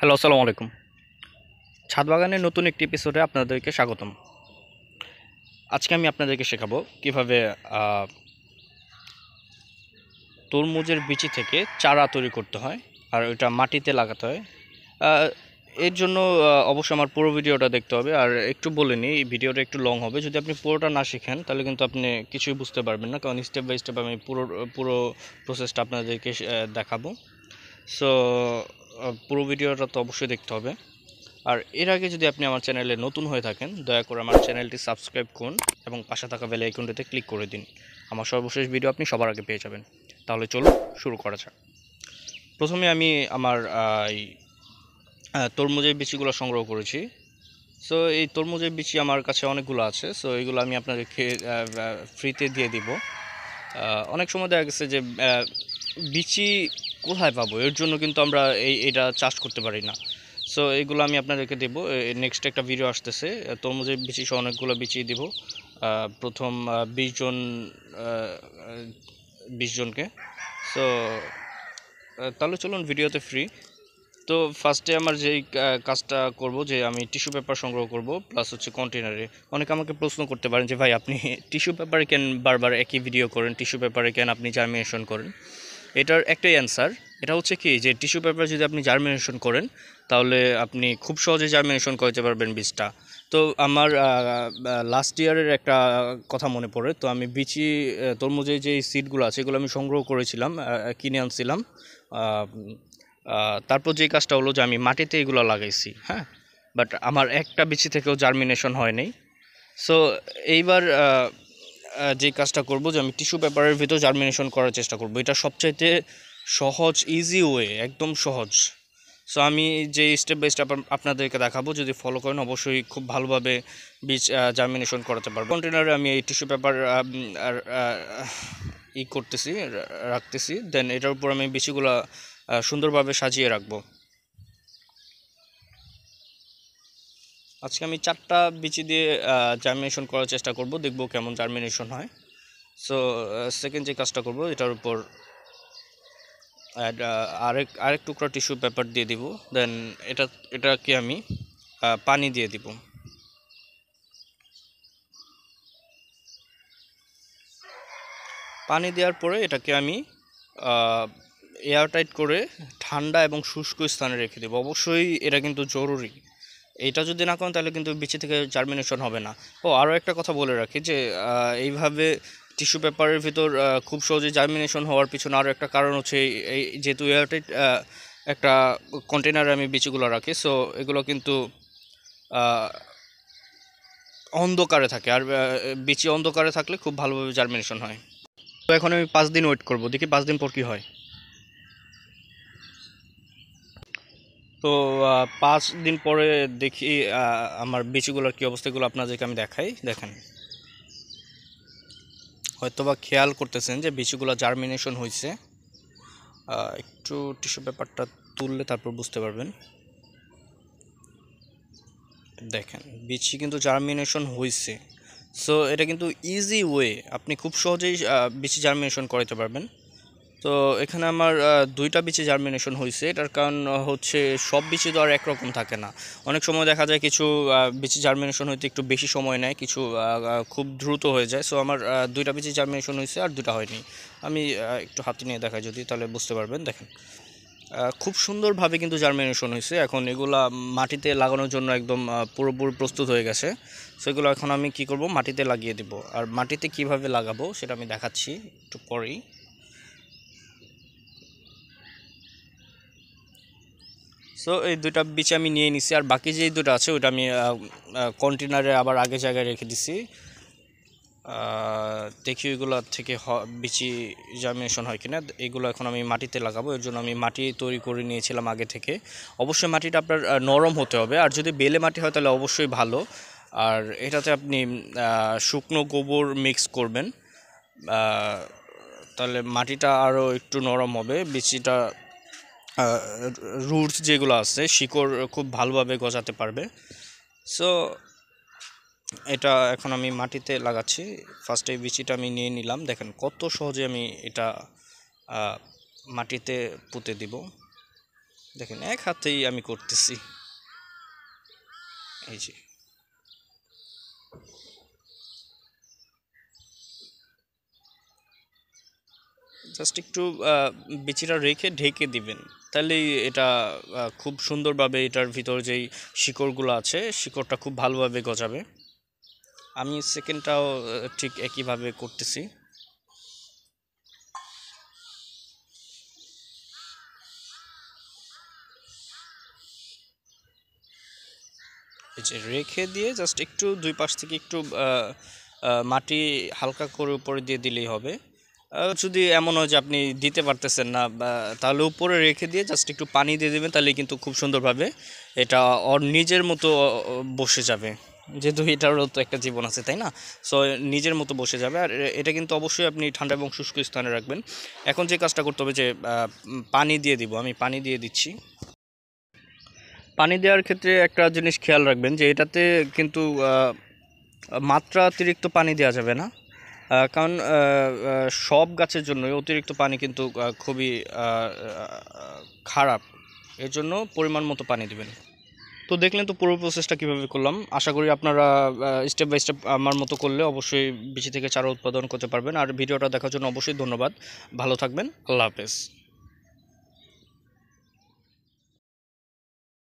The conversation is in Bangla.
হ্যালো আসসালামু আলাইকুম ছাদ বাগানের নতুন একটি এপিসোডে আপনাদেরকে স্বাগতম আজকে আমি আপনাদেরকে শেখাবো কিভাবে তরমুজের বিচি থেকে চারা তৈরি করতে হয় আর ওইটা মাটিতে লাগাতে হয় এর জন্য অবশ্যই আমার পুরো ভিডিওটা দেখতে হবে আর একটু বলে নিই এই ভিডিওটা একটু লং হবে যদি আপনি পুরোটা না শিখেন তাহলে কিন্তু আপনি কিছুই বুঝতে পারবেন না কারণ স্টেপ বাই স্টেপ আমি পুরো পুরো প্রসেসটা আপনাদেরকে দেখাবো সো পুরো ভিডিওটা তো অবশ্যই দেখতে হবে আর এর আগে যদি আপনি আমার চ্যানেলে নতুন হয়ে থাকেন দয়া করে আমার চ্যানেলটি সাবস্ক্রাইব করুন এবং পাশে থাকা বেল আইকনটিতে ক্লিক করে দিন আমার সর্বশেষ ভিডিও আপনি সবার আগে পেয়ে যাবেন তাহলে চলুন শুরু করা যাক প্রথমে আমি আমার এই তরমুজের বিচিগুলো সংগ্রহ করেছি সো এই তরমুজের বিচি আমার কাছে অনেকগুলো আছে সো এইগুলো আমি আপনাদেরকে ফ্রিতে দিয়ে দিব অনেক সময় দেখা গেছে যে বিচি কোথায় পাবো এর জন্য কিন্তু আমরা এই এটা চাষ করতে পারি না সো এইগুলো আমি আপনাদেরকে দেবো নেক্সট একটা ভিডিও আসতেছে তরমুজের বিচি সহ অনেকগুলো বিচি দেবো প্রথম বিশজন বিশজনকে সো তাহলে চলুন ভিডিওতে ফ্রি তো ফার্স্টে আমার যেই কাজটা করব যে আমি টিস্যু পেপার সংগ্রহ করব প্লাস হচ্ছে কন্টেনারে অনেকে আমাকে প্রশ্ন করতে পারেন যে ভাই আপনি টিস্যু পেপারে কেন বারবার একই ভিডিও করেন টিস্যু পেপারে কেন আপনি জার্মিনেশন করেন এটার একটাই অ্যান্সার এটা হচ্ছে কি যে টিস্যু পেপার যদি আপনি জার্মিনেশন করেন তাহলে আপনি খুব সহজে জার্মিনেশন করতে পারবেন বীজটা তো আমার লাস্ট ইয়ারের একটা কথা মনে পড়ে তো আমি বিচি তরমুজে যে সিডগুলো আছে এগুলো আমি সংগ্রহ করেছিলাম কিনে আনছিলাম তারপর যে কাজটা হলো যে আমি মাটিতে এগুলো লাগাইছি হ্যাঁ বাট আমার একটা বিচি থেকেও জার্মিনেশন হয়নি সো এইবার যে কাজটা করব যে আমি টিস্যু পেপারের ভিতর জার্মিনেশন করার চেষ্টা করব এটা সবচাইতে সহজ ইজি ওয়ে একদম সহজ সো আমি যে স্টেপ বাই স্টেপ আপনাদেরকে দেখাবো যদি ফলো করেন অবশ্যই খুব ভালোভাবে বীজ জার্মিনেশন করাতে পারবো কন্টেনারে আমি এই টিস্যু পেপার ই করতেছি রাখতেছি দেন এটার উপর আমি বেশিগুলো সুন্দরভাবে সাজিয়ে রাখবো আজকে আমি চারটা বিচি দিয়ে জার্মিনেশন করার চেষ্টা করব দেখব কেমন জার্মিনেশন হয় সো সেকেন্ড যে কাজটা করব এটার উপর আরেক আরেক টুকরা টিস্যু পেপার দিয়ে দিব দেন এটা এটাকে আমি পানি দিয়ে দিব পানি দেওয়ার পরে এটাকে আমি এয়ারটাইট করে ঠান্ডা এবং শুষ্ক স্থানে রেখে দেবো অবশ্যই এটা কিন্তু জরুরি এটা যদি না করেন তাহলে কিন্তু বিচি থেকে জার্মিনেশন হবে না ও আরও একটা কথা বলে রাখি যে এইভাবে টিস্যু পেপারের ভিতর খুব সহজে জার্মিনেশন হওয়ার পিছনে আরও একটা কারণ হচ্ছে এই যেহেতু এয়ারটাইট একটা কন্টেনারে আমি বিচিগুলো রাখি সো এগুলো কিন্তু অন্ধকারে থাকে আর বিচি অন্ধকারে থাকলে খুব ভালোভাবে জার্মিনেশন হয় তো এখন আমি পাঁচ দিন ওয়েট করবো দেখি পাঁচ দিন পর কী হয় তো পাঁচ দিন পরে দেখি আমার বিচিগুলোর কী অবস্থাগুলো আপনাদেরকে আমি দেখাই দেখেন হয়তোবা খেয়াল করতেছেন যে বিচিগুলো জার্মিনেশন হয়েছে একটু টিস্যু পেপারটা তুললে তারপর বুঝতে পারবেন দেখেন বিচি কিন্তু জার্মিনেশন হয়েছে সো এটা কিন্তু ইজি ওয়ে আপনি খুব সহজেই বিচি জার্মিনেশন করাতে পারবেন তো এখানে আমার দুইটা বিচে জার্মিনেশন হয়েছে এটার কারণ হচ্ছে সব বিচে তো আর একরকম থাকে না অনেক সময় দেখা যায় কিছু বিচে জার্মিনেশন হইতে একটু বেশি সময় নেয় কিছু খুব দ্রুত হয়ে যায় সো আমার দুইটা বিচে জার্মিনেশন হয়েছে আর দুটা হয়নি আমি একটু হাতে নিয়ে দেখাই যদি তাহলে বুঝতে পারবেন দেখেন খুব সুন্দরভাবে কিন্তু জার্মিনেশন হয়েছে এখন এগুলা মাটিতে লাগানোর জন্য একদম পুরোপুরি প্রস্তুত হয়ে গেছে সো এগুলো এখন আমি কি করব মাটিতে লাগিয়ে দেব আর মাটিতে কিভাবে লাগাবো সেটা আমি দেখাচ্ছি একটু পরেই সো এই দুটা বিচে আমি নিয়ে নিছি আর বাকি যে দুটো আছে ওটা আমি কন্টেনারে আবার আগে জায়গায় রেখে দিছি দেখি ওইগুলো থেকে বিচি জামিনেশন হয় কিনা এগুলো এখন আমি মাটিতে লাগাবো এর জন্য আমি মাটি তৈরি করে নিয়েছিলাম আগে থেকে অবশ্যই মাটিটা আপনার নরম হতে হবে আর যদি বেলে মাটি হয় তাহলে অবশ্যই ভালো আর এটাতে আপনি শুকনো গোবর মিক্স করবেন তাহলে মাটিটা আরও একটু নরম হবে বিচিটা রুটস যেগুলো আছে শিকড় খুব ভালোভাবে গজাতে পারবে সো এটা এখন আমি মাটিতে লাগাচ্ছি ফার্স্টে বিচিটা আমি নিয়ে নিলাম দেখেন কত সহজে আমি এটা মাটিতে পুঁতে দিব দেখেন এক হাতেই আমি করতেছি এই যে জাস্ট একটু বিচিটা রেখে ঢেকে দিবেন তাহলেই এটা খুব সুন্দরভাবে এটার ভিতর যেই শিকড়গুলো আছে শিকড়টা খুব ভালোভাবে গজাবে আমি সেকেন্ডটাও ঠিক একইভাবে করতেছি রেখে দিয়ে জাস্ট একটু দুই পাশ থেকে একটু মাটি হালকা করে উপরে দিয়ে দিলেই হবে যদি এমন হয় যে আপনি দিতে পারতেছেন না তাহলে উপরে রেখে দিয়ে জাস্ট একটু পানি দিয়ে দেবেন তাহলে কিন্তু খুব সুন্দরভাবে এটা ওর নিজের মতো বসে যাবে যেহেতু এটারও তো একটা জীবন আছে তাই না সো নিজের মতো বসে যাবে আর এটা কিন্তু অবশ্যই আপনি ঠান্ডা এবং শুষ্ক স্থানে রাখবেন এখন যে কাজটা করতে হবে যে পানি দিয়ে দিব আমি পানি দিয়ে দিচ্ছি পানি দেওয়ার ক্ষেত্রে একটা জিনিস খেয়াল রাখবেন যে এটাতে কিন্তু মাত্রা অতিরিক্ত পানি দেওয়া যাবে না কারণ সব গাছের জন্য অতিরিক্ত পানি কিন্তু খুবই খারাপ এর জন্য পরিমাণ মতো পানি দেবেন তো দেখলেন তো পুরো প্রসেসটা কীভাবে করলাম আশা করি আপনারা স্টেপ বাই স্টেপ আমার মতো করলে অবশ্যই বেশি থেকে চারা উৎপাদন করতে পারবেন আর ভিডিওটা দেখার জন্য অবশ্যই ধন্যবাদ ভালো থাকবেন আল্লাহ হাফেজ